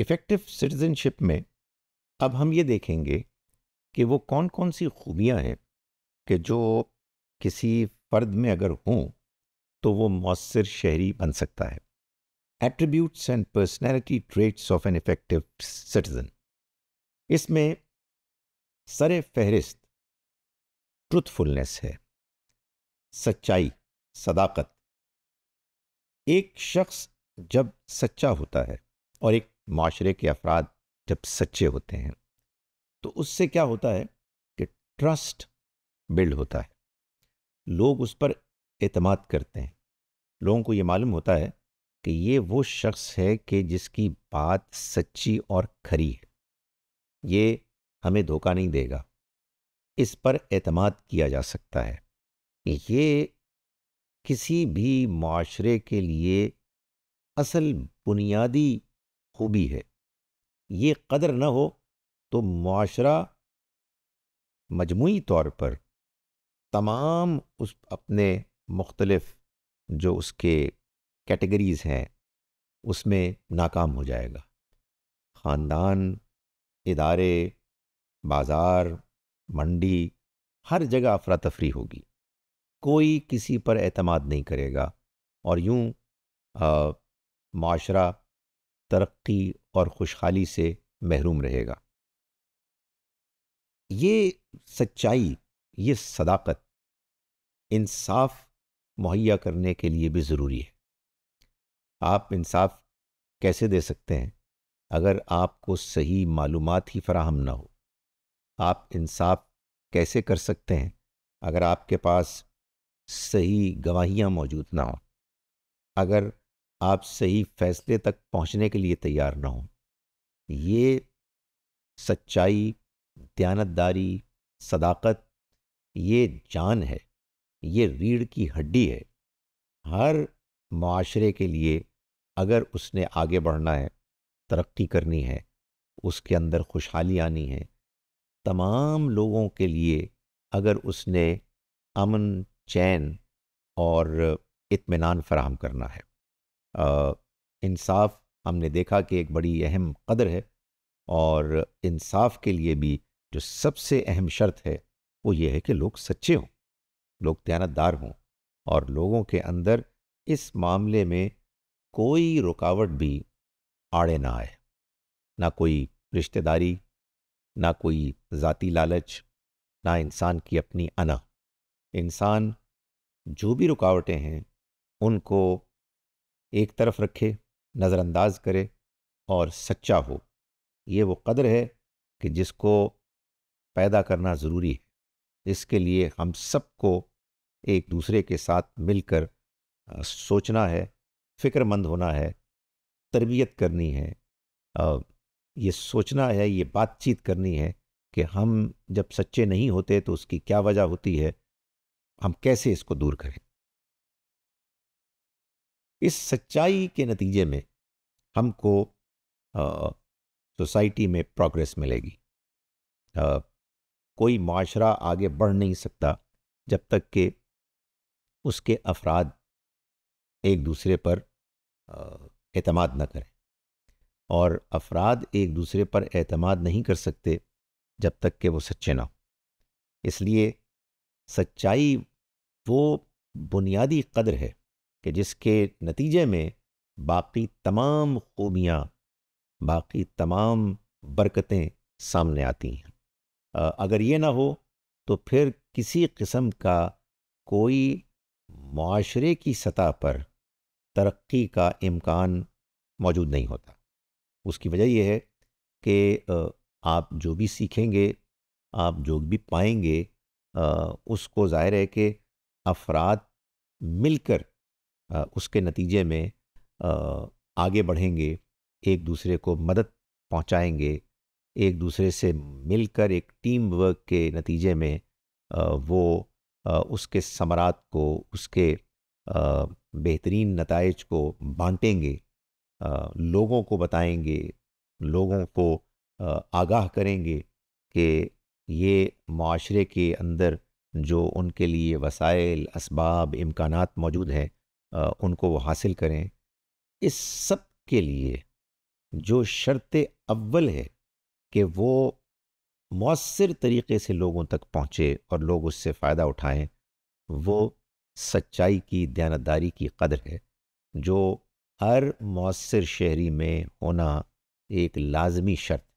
effective citizenship में अब हम ये देखेंगे कि वो कौन कौन सी खूबियाँ हैं कि जो किसी फ़र्द में अगर हों तो वो मौसर शहरी बन सकता है attributes and personality traits of an effective citizen इसमें सर फहरिस्त ट्रुथफुलनेस है सच्चाई सदाकत एक शख्स जब सच्चा होता है और एक माशरे के अफराद जब सच्चे होते हैं तो उससे क्या होता है कि ट्रस्ट बिल्ड होता है लोग उस पर अतमाद करते हैं लोगों को ये मालूम होता है कि ये वो शख्स है कि जिसकी बात सच्ची और खरी है ये हमें धोखा नहीं देगा इस पर अतमाद किया जा सकता है ये किसी भी माशरे के लिए असल बुनियादी खूबी है ये कदर न हो तो माशरा मजमू तौर पर तमाम उस अपने मुख्तलफ जो उसके कैटेगरीज़ हैं उसमें नाकाम हो जाएगा ख़ानदान इदारे बाज़ार मंडी हर जगह अफरा तफरी होगी कोई किसी पर अतमाद नहीं करेगा और यूँ माशरा तरक्की और खुशहाली से महरूम रहेगा ये सच्चाई ये सदाकत इंसाफ मुहैया करने के लिए भी ज़रूरी है आप इंसाफ कैसे दे सकते हैं अगर आपको सही मालूम ही फराहम ना हो आप इंसाफ कैसे कर सकते हैं अगर आपके पास सही गवाहियाँ मौजूद ना हो अगर आप सही फैसले तक पहुंचने के लिए तैयार ना हों ये सच्चाई दयानतदारी सदाकत ये जान है ये रीढ़ की हड्डी है हर माशरे के लिए अगर उसने आगे बढ़ना है तरक्की करनी है उसके अंदर खुशहाली आनी है तमाम लोगों के लिए अगर उसने अमन चैन और इत्मीनान फराहम करना है इंसाफ हमने देखा कि एक बड़ी अहम कदर है और इंसाफ के लिए भी जो सबसे अहम शर्त है वो ये है कि लोग सच्चे हों लोग दयानतदार हों और लोगों के अंदर इस मामले में कोई रुकावट भी आड़े ना आए ना कोई रिश्तेदारी ना कोई ज़ाती लालच ना इंसान की अपनी अना इंसान जो भी रुकावटें हैं उनको एक तरफ रखे नज़रअंदाज करे और सच्चा हो ये वो कदर है कि जिसको पैदा करना ज़रूरी है इसके लिए हम सबको एक दूसरे के साथ मिलकर सोचना है फ़िक्रमंद होना है तरबियत करनी है ये सोचना है ये बातचीत करनी है कि हम जब सच्चे नहीं होते तो उसकी क्या वजह होती है हम कैसे इसको दूर करें इस सच्चाई के नतीजे में हमको सोसाइटी में प्रोग्रेस मिलेगी आ, कोई माशरा आगे बढ़ नहीं सकता जब तक कि उसके अफराद एक दूसरे पर अतमाद न करें और अफराद एक दूसरे पर अतमाद नहीं कर सकते जब तक कि वो सच्चे ना हो इसलिए सच्चाई वो बुनियादी कदर है कि जिसके नतीजे में बाकी तमाम खूबियाँ बाकी तमाम बरकतें सामने आती हैं अगर ये ना हो तो फिर किसी किस्म का कोई माशरे की सतह पर तरक्की का इम्कान मौजूद नहीं होता उसकी वजह यह है कि आप जो भी सीखेंगे आप जो भी पाएंगे उसको ज़ाहिर है कि अफराद मिलकर उसके नतीजे में आगे बढ़ेंगे एक दूसरे को मदद पहुंचाएंगे एक दूसरे से मिलकर एक टीम वर्क के नतीजे में वो उसके समरात को उसके बेहतरीन नतज को बांटेंगे लोगों को बताएंगे लोगों को आगाह करेंगे कि ये माशरे के अंदर जो उनके लिए वसाइल इसबाब इम्कान मौजूद हैं उनको वो हासिल करें इस सब के लिए जो शर्त अव्वल है कि वो मौसर तरीके से लोगों तक पहुँचे और लोग उससे फ़ायदा उठाएं वो सच्चाई की दयानतदारी की कदर है जो हर मौसर शहरी में होना एक लाजमी शर्त